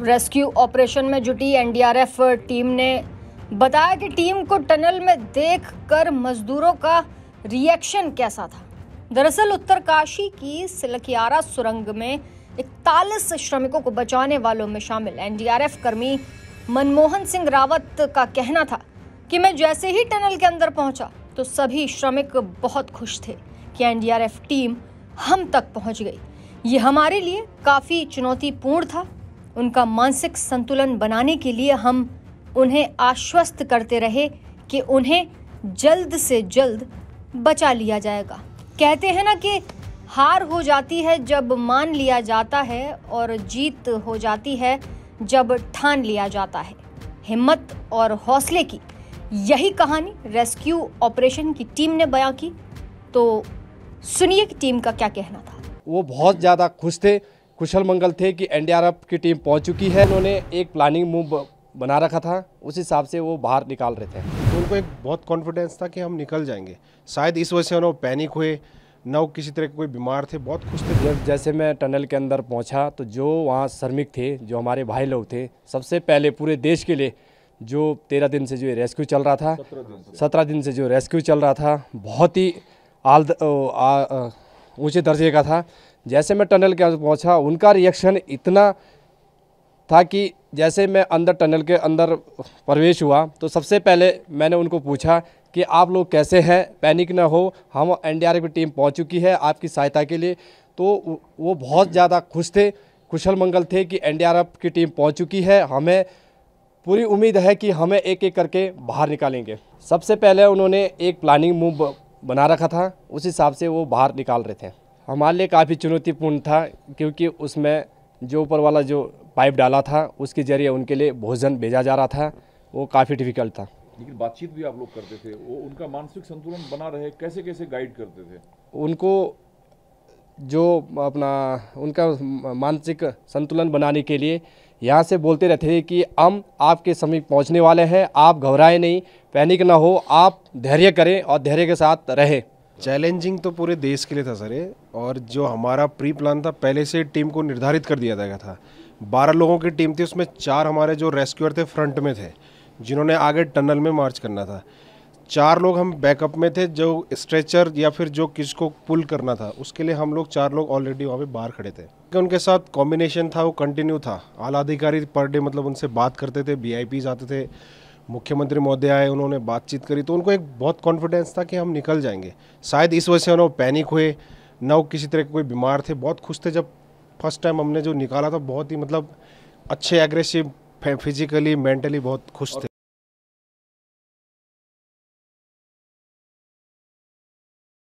rescue operation में जुटी NDRF team ने बताया कि टीम को टनल में देख कर मजदूरों का रिएक्शन कैसा था दरअसल उत्तरकाशी की सिलकियारा सुरंग में इकतालीस श्रमिकों को बचाने वालों में शामिल एनडीआरएफ कर्मी मनमोहन सिंह रावत का कहना था कि मैं जैसे ही टनल के अंदर पहुंचा तो सभी श्रमिक बहुत खुश थे कि एनडीआरएफ टीम हम तक पहुंच गई ये हमारे लिए काफ़ी चुनौतीपूर्ण था उनका मानसिक संतुलन बनाने के लिए हम उन्हें आश्वस्त करते रहे कि उन्हें जल्द से जल्द बचा लिया जाएगा कहते हैं ना कि हार हो जाती है जब मान लिया जाता है और जीत हो जाती है जब ठान लिया जाता है हिम्मत और हौसले की यही कहानी रेस्क्यू ऑपरेशन की टीम ने बयां की तो सुनिए कि टीम का क्या कहना था वो बहुत ज़्यादा खुश थे कुशल मंगल थे कि एनडीआरएफ की टीम पहुंच चुकी है उन्होंने एक प्लानिंग मूव बना रखा था उस हिसाब से वो बाहर निकाल रहे थे उनको एक बहुत कॉन्फिडेंस था कि हम निकल जाएंगे शायद इस वजह से उन्होंने पैनिक हुए न वो किसी तरह के कोई बीमार थे बहुत खुश थे जब जैसे मैं टनल के अंदर पहुंचा तो जो वहाँ श्रमिक थे जो हमारे भाई लोग थे सबसे पहले पूरे देश के लिए जो तेरह दिन से जो रेस्क्यू चल रहा था सत्रह दिन से जो रेस्क्यू चल रहा था बहुत ही आल ऊँचे दर्जे का था जैसे मैं टनल के अंदर पहुंचा उनका रिएक्शन इतना था कि जैसे मैं अंदर टनल के अंदर प्रवेश हुआ तो सबसे पहले मैंने उनको पूछा कि आप लोग कैसे हैं पैनिक ना हो हम एनडीआरएफ की टीम पहुंच चुकी है आपकी सहायता के लिए तो वो बहुत ज़्यादा खुश थे कुशल मंगल थे कि एन की टीम पहुँच चुकी है हमें पूरी उम्मीद है कि हमें एक एक करके बाहर निकालेंगे सबसे पहले उन्होंने एक प्लानिंग मूव बना रखा था उस हिसाब से वो बाहर निकाल रहे थे हमारे लिए काफ़ी चुनौतीपूर्ण था क्योंकि उसमें जो ऊपर वाला जो पाइप डाला था उसके ज़रिए उनके लिए भोजन भेजा जा रहा था वो काफ़ी डिफ़िकल्ट था लेकिन बातचीत भी आप लोग करते थे वो उनका मानसिक संतुलन बना रहे कैसे कैसे गाइड करते थे उनको जो अपना उनका मानसिक संतुलन बनाने के लिए यहाँ से बोलते रहते थे कि हम आपके समीप पहुँचने वाले हैं आप घबराएं नहीं पैनिक ना हो आप धैर्य करें और धैर्य के साथ रहें चैलेंजिंग तो पूरे देश के लिए था सर ये और जो हमारा प्री प्लान था पहले से टीम को निर्धारित कर दिया गया था बारह लोगों की टीम थी उसमें चार हमारे जो रेस्क्यूअर थे फ्रंट में थे जिन्होंने आगे टनल में मार्च करना था चार लोग हम बैकअप में थे जो स्ट्रेचर या फिर जो किसको पुल करना था उसके लिए हम लोग चार लोग ऑलरेडी वहाँ पे बाहर खड़े थे कि उनके साथ कॉम्बिनेशन था वो कंटिन्यू था आला अधिकारी पर डे मतलब उनसे बात करते थे वी आते थे मुख्यमंत्री महोदय आए उन्होंने बातचीत करी तो उनको एक बहुत कॉन्फिडेंस था कि हम निकल जाएंगे शायद इस वजह से उन्होंने पैनिक हुए ना वो किसी तरह के कोई बीमार थे बहुत खुश थे जब फर्स्ट टाइम हमने जो निकाला था बहुत ही मतलब अच्छे एग्रेसिव फिजिकली मेंटली बहुत खुश थे